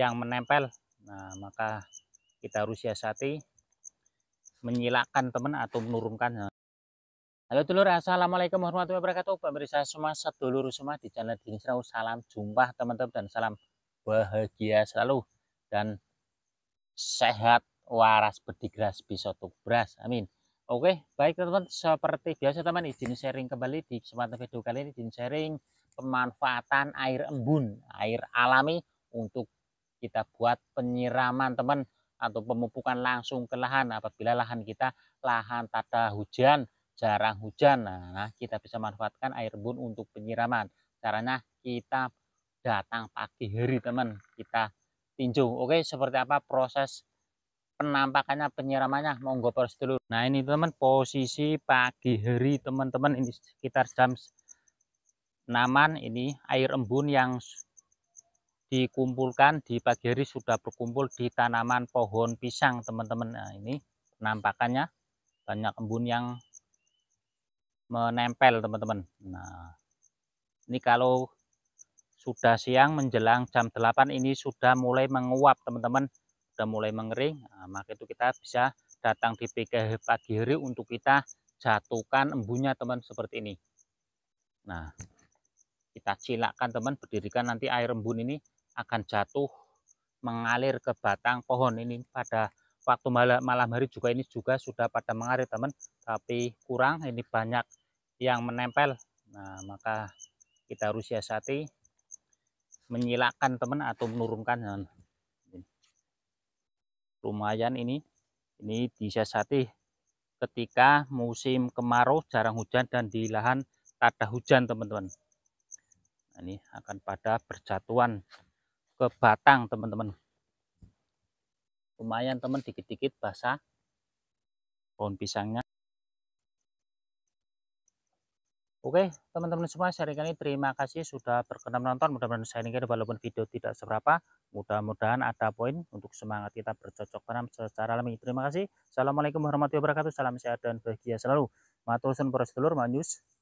yang menempel nah maka kita harus siasati menyilakan teman atau menurunkan Halo dulur, Assalamualaikum warahmatullahi wabarakatuh Pemirsa semua, sedulur semua di channel Dini Serau Salam jumpa teman-teman dan salam bahagia selalu Dan sehat, waras, berdigras, bisa beras, amin Oke, baik teman-teman, seperti biasa teman izin sharing kembali di kesempatan video kali ini izin sharing pemanfaatan air embun, air alami untuk kita buat penyiraman teman atau pemupukan langsung ke lahan apabila lahan kita lahan tata hujan jarang hujan nah kita bisa manfaatkan air bun untuk penyiraman caranya kita datang pagi hari teman kita tinjau oke seperti apa proses penampakannya penyiramannya monggo proses dulu nah ini teman posisi pagi hari teman-teman ini sekitar jam 6 ini air embun yang dikumpulkan di pagi hari sudah berkumpul di tanaman pohon pisang teman-teman nah ini penampakannya banyak embun yang menempel teman-teman nah ini kalau sudah siang menjelang jam 8 ini sudah mulai menguap teman-teman sudah mulai mengering nah, maka itu kita bisa datang di pagi hari untuk kita jatuhkan embunnya teman seperti ini nah kita cilakkan teman berdirikan nanti air embun ini akan jatuh mengalir ke batang pohon ini pada waktu malam malam hari juga ini juga sudah pada mengalir teman tapi kurang ini banyak yang menempel nah maka kita harus siasati menyilakan teman atau menurunkan lumayan ini ini disiasati ketika musim kemarau jarang hujan dan di lahan tak ada hujan teman-teman nah, ini akan pada berjatuhan ke batang teman-teman lumayan teman dikit-dikit basah pohon pisangnya oke teman-teman semua sharing ini terima kasih sudah berkenan menonton mudah-mudahan sharing ini walaupun video tidak seberapa mudah-mudahan ada poin untuk semangat kita bercocok tanam secara alami terima kasih assalamualaikum warahmatullahi wabarakatuh salam sehat dan bahagia selalu matur sun telur manjus